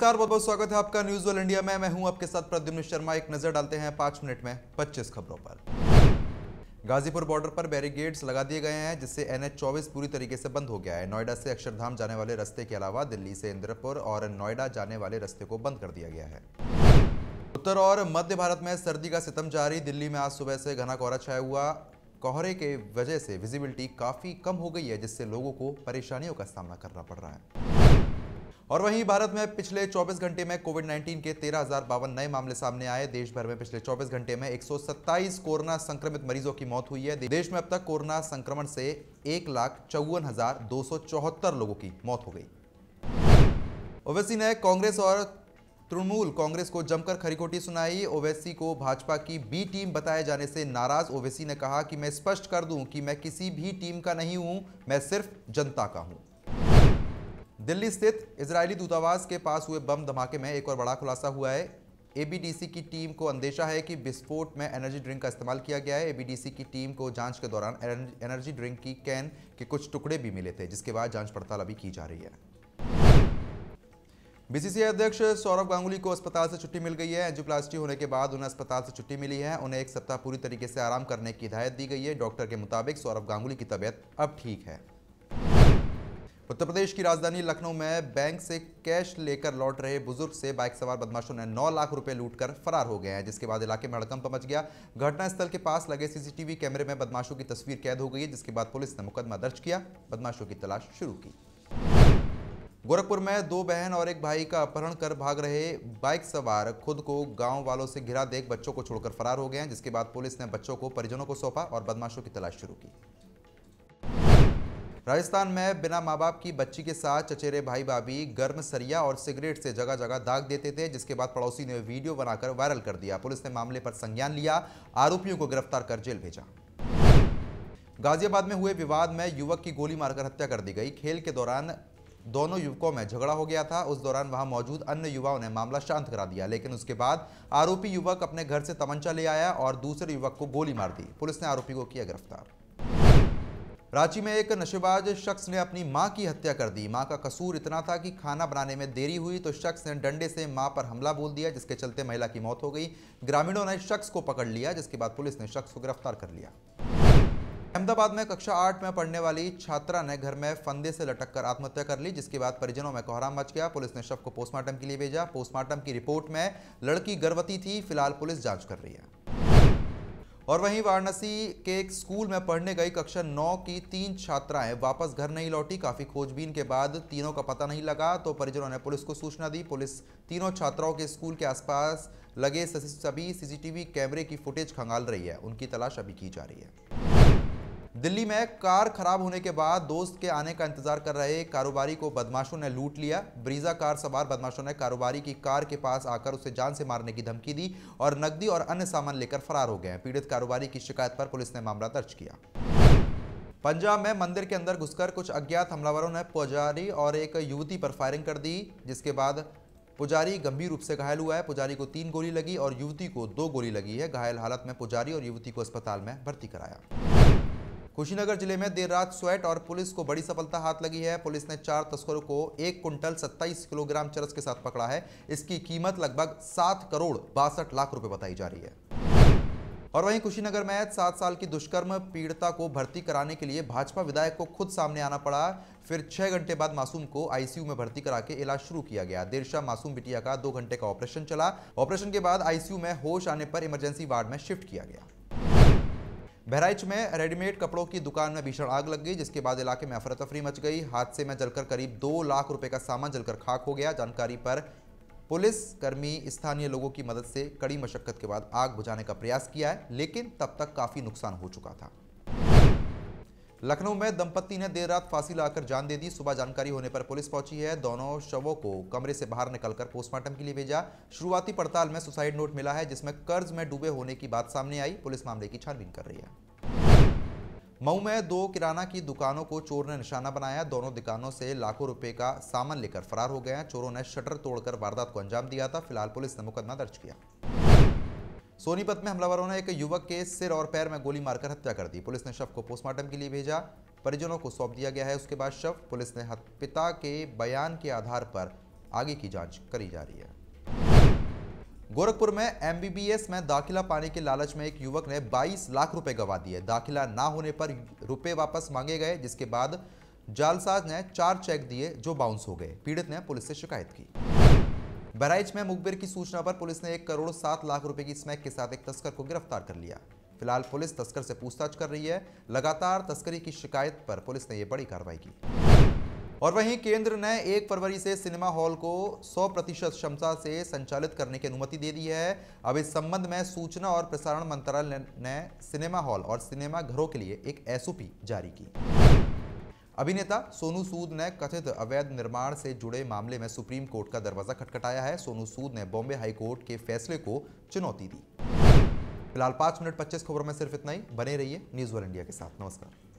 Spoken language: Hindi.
नमस्कार बहुत बहुत स्वागत है आपका न्यूज वर्ल्ड इंडिया में मैं हूं आपके साथ प्रद्युम्न शर्मा एक नजर डालते हैं पांच मिनट में पच्चीस खबरों पर गाजीपुर बॉर्डर पर बैरिगेड्स लगा दिए गए हैं जिससे एन एच पूरी तरीके से बंद हो गया है नोएडा से अक्षरधाम जाने वाले रस्ते के अलावा दिल्ली से इंद्रपुर और नोएडा जाने वाले रस्ते को बंद कर दिया गया है उत्तर और मध्य भारत में सर्दी का सितम जारी दिल्ली में आज सुबह से घना कोहरा छाया हुआ कोहरे के वजह से विजिबिलिटी काफ़ी कम हो गई है जिससे लोगों को परेशानियों का सामना करना पड़ रहा है और वहीं भारत में पिछले 24 घंटे में कोविड 19 के तेरह नए मामले सामने आए देश भर में पिछले 24 घंटे में 127 कोरोना संक्रमित मरीजों की मौत हुई है देश में अब तक कोरोना संक्रमण से एक लाख चौवन हजार दो सौ चौहत्तर लोगों की मौत हो गई ओवैसी ने कांग्रेस और तृणमूल कांग्रेस को जमकर खरीखोटी सुनाई ओवैसी को भाजपा की बी टीम बताए जाने से नाराज ओवैसी ने कहा कि मैं स्पष्ट कर दूं कि मैं किसी भी टीम का नहीं हूं मैं सिर्फ जनता का हूं दिल्ली स्थित इसराइली दूतावास के पास हुए बम धमाके में एक और बड़ा खुलासा हुआ है एबीडीसी की टीम को अंदेशा है कि विस्फोट में एनर्जी ड्रिंक का इस्तेमाल किया गया है एबीडीसी की टीम को जांच के दौरान एनर्जी ड्रिंक की कैन के कुछ टुकड़े भी मिले थे जिसके बाद जांच पड़ताल अभी की जा रही है बीसीसीआई अध्यक्ष सौरभ गांगुली को अस्पताल से छुट्टी मिल गई है एंजियोप्लास्टी होने के बाद उन्हें अस्पताल से छुट्टी मिली है उन्हें एक सप्ताह पूरी तरीके से आराम करने की हिदायत दी गई है डॉक्टर के मुताबिक सौरभ गांगुली की तबीयत अब ठीक है उत्तर प्रदेश की राजधानी लखनऊ में बैंक से कैश लेकर लौट रहे बुजुर्ग से बाइक सवार बदमाशों ने 9 लाख रुपए लूटकर फरार हो गए हैं जिसके बाद इलाके में हड़कंप मच गया घटनास्थल के पास लगे सीसीटीवी कैमरे में बदमाशों की तस्वीर कैद हो गई है जिसके बाद पुलिस ने मुकदमा दर्ज किया बदमाशों की तलाश शुरू की गोरखपुर में दो बहन और एक भाई का अपहरण कर भाग रहे बाइक सवार खुद को गांव वालों से घिरा देख बच्चों को छोड़कर फरार हो गए हैं जिसके बाद पुलिस ने बच्चों को परिजनों को सौंपा और बदमाशों की तलाश शुरू की राजस्थान में बिना माँ बाप की बच्ची के साथ चचेरे भाई भाभी गर्म सरिया और सिगरेट से जगह जगह दाग देते थे जिसके बाद पड़ोसी ने वीडियो बनाकर वायरल कर दिया पुलिस ने मामले पर संज्ञान लिया आरोपियों को गिरफ्तार कर जेल भेजा गाजियाबाद में हुए विवाद में युवक की गोली मारकर हत्या कर दी गई खेल के दौरान दोनों युवकों में झगड़ा हो गया था उस दौरान वहां मौजूद अन्य युवाओं ने मामला शांत करा दिया लेकिन उसके बाद आरोपी युवक अपने घर से तमंचा ले आया और दूसरे युवक को गोली मार दी पुलिस ने आरोपी को किया गिरफ्तार रांची में एक नशेबाज शख्स ने अपनी मां की हत्या कर दी मां का कसूर इतना था कि खाना बनाने में देरी हुई तो शख्स ने डंडे से मां पर हमला बोल दिया जिसके चलते महिला की मौत हो गई ग्रामीणों ने शख्स को पकड़ लिया जिसके बाद पुलिस ने शख्स को गिरफ्तार कर लिया अहमदाबाद में कक्षा आठ में पढ़ने वाली छात्रा ने घर में फंदे से लटक कर आत्महत्या कर ली जिसके बाद परिजनों में कोहराम मच गया पुलिस ने शव को पोस्टमार्टम के लिए भेजा पोस्टमार्टम की रिपोर्ट में लड़की गर्भवती थी फिलहाल पुलिस जांच कर रही है और वहीं वाराणसी के एक स्कूल में पढ़ने गई कक्षा नौ की तीन छात्राएं वापस घर नहीं लौटी काफ़ी खोजबीन के बाद तीनों का पता नहीं लगा तो परिजनों ने पुलिस को सूचना दी पुलिस तीनों छात्राओं के स्कूल के आसपास लगे सभी सीसीटीवी कैमरे की फुटेज खंगाल रही है उनकी तलाश अभी की जा रही है दिल्ली में कार खराब होने के बाद दोस्त के आने का इंतजार कर रहे कारोबारी को बदमाशों ने लूट लिया ब्रीजा कार सवार बदमाशों ने कारोबारी की कार के पास आकर उसे जान से मारने की धमकी दी और नकदी और अन्य सामान लेकर फरार हो गए पीड़ित कारोबारी की शिकायत पर पुलिस ने मामला दर्ज किया पंजाब में मंदिर के अंदर घुसकर कुछ अज्ञात हमलावरों ने पुजारी और एक युवती पर फायरिंग कर दी जिसके बाद पुजारी गंभीर रूप से घायल हुआ है पुजारी को तीन गोली लगी और युवती को दो गोली लगी है घायल हालत में पुजारी और युवती को अस्पताल में भर्ती कराया कुशीनगर जिले में देर रात स्वेट और पुलिस को बड़ी सफलता हाथ लगी है पुलिस ने चार तस्करों को एक कुंटल 27 किलोग्राम चरस के साथ पकड़ा है इसकी कीमत लगभग सात करोड़ बासठ लाख रुपए बताई जा रही है और वहीं कुशीनगर में सात साल की दुष्कर्म पीड़िता को भर्ती कराने के लिए भाजपा विधायक को खुद सामने आना पड़ा फिर छह घंटे बाद मासूम को आईसीयू में भर्ती करा के इलाज शुरू किया गया देर शाम मासूम बिटिया का दो घंटे का ऑपरेशन चला ऑपरेशन के बाद आईसीयू में होश आने पर इमरजेंसी वार्ड में शिफ्ट किया गया बहराइच में रेडीमेड कपड़ों की दुकान में भीषण आग लग गई जिसके बाद इलाके में अफरा तफरी मच गई हादसे में जलकर करीब दो लाख रुपए का सामान जलकर खाक हो गया जानकारी पर पुलिस कर्मी स्थानीय लोगों की मदद से कड़ी मशक्कत के बाद आग बुझाने का प्रयास किया है लेकिन तब तक काफ़ी नुकसान हो चुका था लखनऊ में दंपत्ति ने देर रात फांसी लाकर जान दे दी सुबह जानकारी होने पर पुलिस पहुंची है दोनों शवों को कमरे से बाहर निकलकर पोस्टमार्टम के लिए भेजा शुरुआती पड़ताल में सुसाइड नोट मिला है जिसमें कर्ज में डूबे होने की बात सामने आई पुलिस मामले की छानबीन कर रही है मऊ में दो किराना की दुकानों को चोर ने निशाना बनाया दोनों दुकानों से लाखों रुपए का सामान लेकर फरार हो गया चोरों ने शटर तोड़कर वारदात को अंजाम दिया था फिलहाल पुलिस ने मुकदमा दर्ज किया सोनीपत में हमलावरों ने एक युवक के सिर और पैर में गोली मारकर हत्या कर दी पुलिस ने शव को पोस्टमार्टम के लिए भेजा परिजनों को सौंप दिया गया है उसके बाद शव पुलिस ने पिता के बयान के आधार पर आगे की जांच करी जा रही है गोरखपुर में एमबीबीएस में दाखिला पाने के लालच में एक युवक ने 22 लाख रुपए गवा दिए दाखिला ना होने पर रुपए वापस मांगे गए जिसके बाद जालसाज ने चार चेक दिए जो बाउंस हो गए पीड़ित ने पुलिस से शिकायत की बहराइच में मुखबिर की सूचना पर पुलिस ने एक करोड़ सात लाख रुपए की स्मैक के साथ एक तस्कर को गिरफ्तार कर लिया फिलहाल पुलिस तस्कर से पूछताछ कर रही है लगातार तस्करी की शिकायत पर पुलिस ने यह बड़ी कार्रवाई की और वहीं केंद्र ने एक फरवरी से सिनेमा हॉल को 100 प्रतिशत क्षमता से संचालित करने की अनुमति दे दी है अब इस संबंध में सूचना और प्रसारण मंत्रालय ने सिनेमा हॉल और सिनेमा घरों के लिए एक एसओपी जारी की अभिनेता सोनू सूद ने कथित अवैध निर्माण से जुड़े मामले में सुप्रीम कोर्ट का दरवाजा खटखटाया है सोनू सूद ने बॉम्बे हाईकोर्ट के फैसले को चुनौती दी फिलहाल पांच मिनट पच्चीस खबरों में सिर्फ इतना ही बने रहिए न्यूज़ वन इंडिया के साथ नमस्कार